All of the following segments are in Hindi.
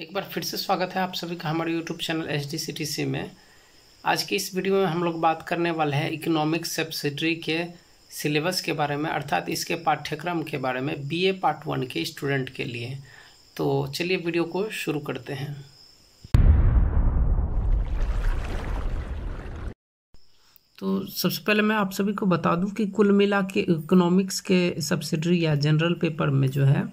एक बार फिर से स्वागत है आप सभी का हमारे यूट्यूब चैनल एच डी में आज की इस वीडियो में हम लोग बात करने वाले हैं इकोनॉमिक सब्सिडी के सिलेबस के बारे में अर्थात इसके पाठ्यक्रम के बारे में बीए पार्ट वन के स्टूडेंट के लिए तो चलिए वीडियो को शुरू करते हैं तो सबसे पहले मैं आप सभी को बता दूं कि कुल मिला के इकोनॉमिक्स के सब्सिडरी या जनरल पेपर में जो है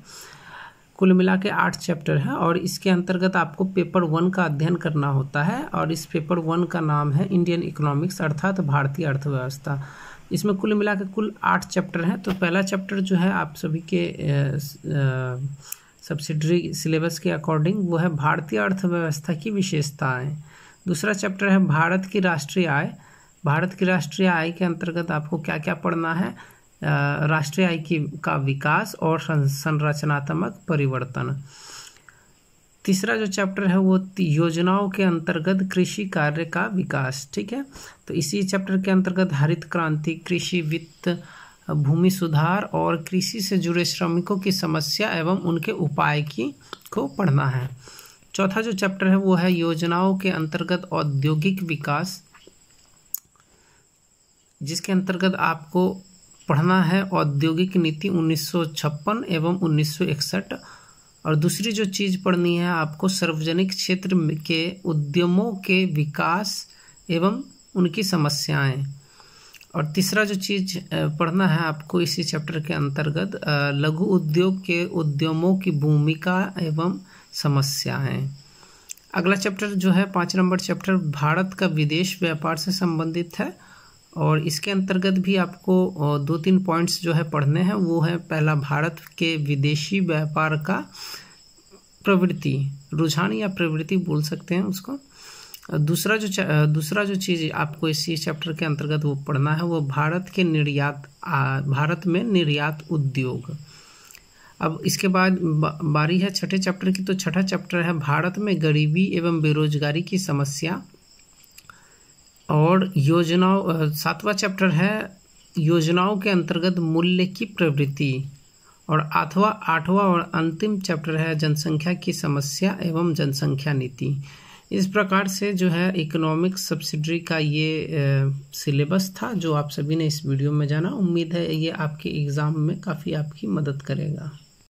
कुल मिला के आठ चैप्टर है और इसके अंतर्गत आपको पेपर वन का अध्ययन करना होता है और इस पेपर वन का नाम है इंडियन इकोनॉमिक्स अर्थात भारतीय अर्थव्यवस्था इसमें कुल मिला के कुल आठ चैप्टर हैं तो पहला चैप्टर जो है आप सभी के सब्सिडरी सिलेबस के अकॉर्डिंग वो है भारतीय अर्थव्यवस्था की विशेषताएँ दूसरा चैप्टर है भारत की राष्ट्रीय आय भारत की राष्ट्रीय आय के अंतर्गत आपको क्या क्या पढ़ना है राष्ट्रीय आय की का विकास और संरचनात्मक परिवर्तन तीसरा जो चैप्टर है वो योजनाओं के अंतर्गत कृषि कार्य का विकास ठीक है तो इसी चैप्टर के अंतर्गत हरित क्रांति कृषि वित्त भूमि सुधार और कृषि से जुड़े श्रमिकों की समस्या एवं उनके उपाय की को पढ़ना है चौथा जो चैप्टर है वो है योजनाओं के अंतर्गत औद्योगिक विकास जिसके अंतर्गत आपको पढ़ना है औद्योगिक नीति 1956 एवं 1961 और दूसरी जो चीज़ पढ़नी है आपको सार्वजनिक क्षेत्र के उद्यमों के विकास एवं उनकी समस्याएं और तीसरा जो चीज़ पढ़ना है आपको इसी चैप्टर के अंतर्गत लघु उद्योग के उद्यमों की भूमिका एवं समस्याएं अगला चैप्टर जो है पाँच नंबर चैप्टर भारत का विदेश व्यापार से संबंधित है और इसके अंतर्गत भी आपको दो तीन पॉइंट्स जो है पढ़ने हैं वो है पहला भारत के विदेशी व्यापार का प्रवृत्ति रुझान या प्रवृत्ति बोल सकते हैं उसको दूसरा जो दूसरा जो चीज़ आपको इसी चैप्टर के अंतर्गत वो पढ़ना है वो भारत के निर्यात भारत में निर्यात उद्योग अब इसके बाद बारी है छठे चैप्टर की तो छठा चैप्टर है भारत में गरीबी एवं बेरोजगारी की समस्या और योजनाओं सातवां चैप्टर है योजनाओं के अंतर्गत मूल्य की प्रवृत्ति और आठवां आठवां और अंतिम चैप्टर है जनसंख्या की समस्या एवं जनसंख्या नीति इस प्रकार से जो है इकोनॉमिक सब्सिडरी का ये सिलेबस था जो आप सभी ने इस वीडियो में जाना उम्मीद है ये आपके एग्ज़ाम में काफ़ी आपकी मदद करेगा